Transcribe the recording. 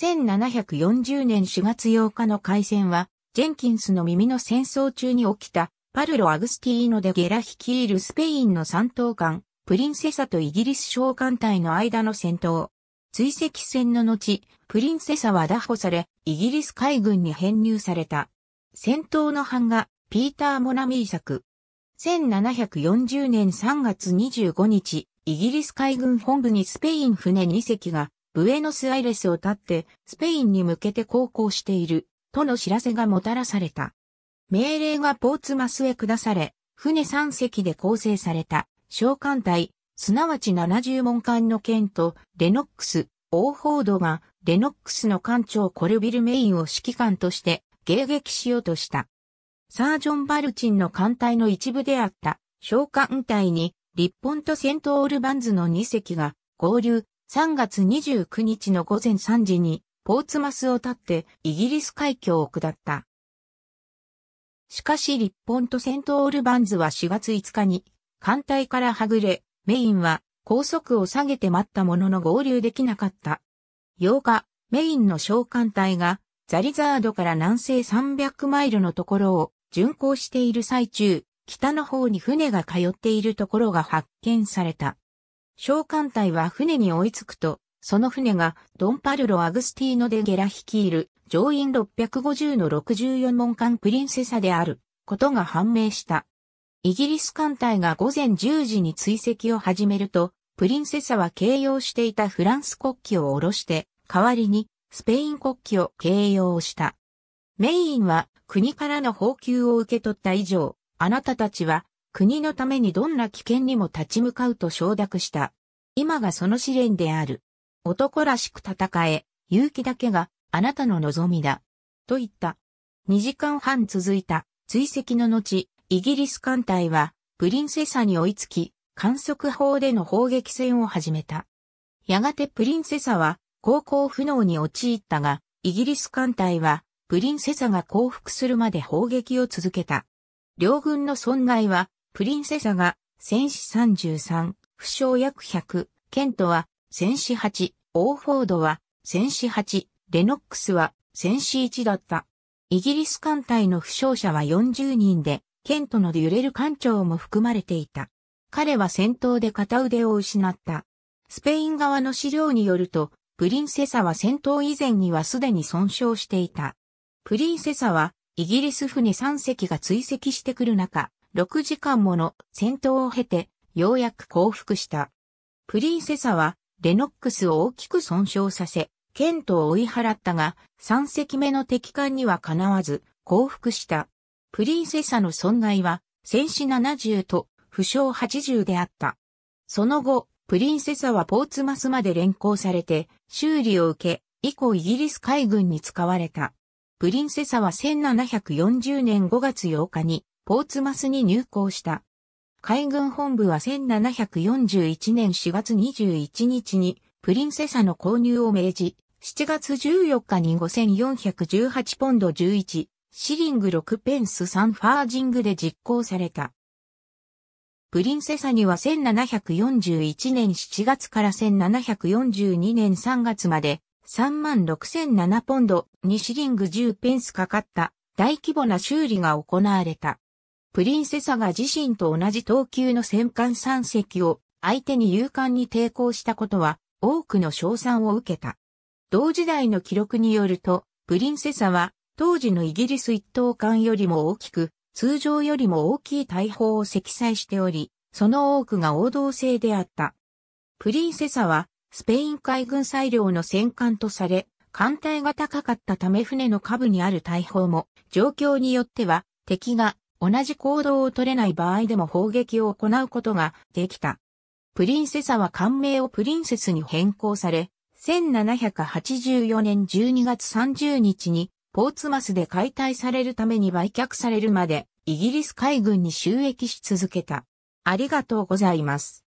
1740年4月8日の海戦は、ジェンキンスの耳の戦争中に起きた、パルロ・アグスティーノ・デ・ゲラ率いるスペインの三等艦、プリンセサとイギリス商艦隊の間の戦闘。追跡戦の後、プリンセサは打破され、イギリス海軍に編入された。戦闘の版が、ピーター・モナミー作。1740年3月25日、イギリス海軍本部にスペイン船2隻がブエノスアイレスを立って、スペインに向けて航行している、との知らせがもたらされた。命令がポーツマスへ下され、船3隻で構成された、召喚隊、すなわち70門艦の剣と、レノックス、オーフォードが、レノックスの艦長コルビルメインを指揮官として、迎撃しようとした。サージョン・バルチンの艦隊の一部であった、召喚隊に、リッポンとセントオールバンズの2隻が合流、3月29日の午前3時にポーツマスを立ってイギリス海峡を下った。しかし立本とセントオールバンズは4月5日に艦隊からはぐれ、メインは高速を下げて待ったものの合流できなかった。8日、メインの小艦隊がザリザードから南西300マイルのところを巡航している最中、北の方に船が通っているところが発見された。小艦隊は船に追いつくと、その船がドンパルロ・アグスティーノ・デ・ゲラ率いる乗員650の64門艦プリンセサであることが判明した。イギリス艦隊が午前10時に追跡を始めると、プリンセサは形容していたフランス国旗を下ろして、代わりにスペイン国旗を形容した。メインは国からの報給を受け取った以上、あなたたちは国のためにどんな危険にも立ち向かうと承諾した。今がその試練である。男らしく戦え、勇気だけがあなたの望みだ。と言った。2時間半続いた追跡の後、イギリス艦隊はプリンセサに追いつき、観測砲での砲撃戦を始めた。やがてプリンセサは航行不能に陥ったが、イギリス艦隊はプリンセサが降伏するまで砲撃を続けた。両軍の損害はプリンセサが、戦士33、負傷約100、ケントは、戦士8、オーフォードは、戦士8、レノックスは、戦士1だった。イギリス艦隊の負傷者は40人で、ケントの揺れる艦長も含まれていた。彼は戦闘で片腕を失った。スペイン側の資料によると、プリンセサは戦闘以前にはすでに損傷していた。プリンセサは、イギリス船3隻が追跡してくる中、6時間もの戦闘を経て、ようやく降伏した。プリンセサは、レノックスを大きく損傷させ、ケントを追い払ったが、3隻目の敵艦にはかなわず、降伏した。プリンセサの損害は、戦死70と、負傷80であった。その後、プリンセサはポーツマスまで連行されて、修理を受け、以降イギリス海軍に使われた。プリンセサは1740年5月8日にポーツマスに入港した。海軍本部は1741年4月21日にプリンセサの購入を命じ、7月14日に5418ポンド11、シリング6ペンス3ファージングで実行された。プリンセサには1741年7月から1742年3月まで36,007ポンド2シリング10ペンスかかった大規模な修理が行われた。プリンセサが自身と同じ等級の戦艦3隻を相手に勇敢に抵抗したことは多くの賞賛を受けた。同時代の記録によると、プリンセサは当時のイギリス一等艦よりも大きく、通常よりも大きい大砲を積載しており、その多くが王道製であった。プリンセサはスペイン海軍裁量の戦艦とされ、艦隊が高かったため船の下部にある大砲も、状況によっては敵が同じ行動を取れない場合でも砲撃を行うことができた。プリンセサは官名をプリンセスに変更され、1784年12月30日にポーツマスで解体されるために売却されるまでイギリス海軍に収益し続けた。ありがとうございます。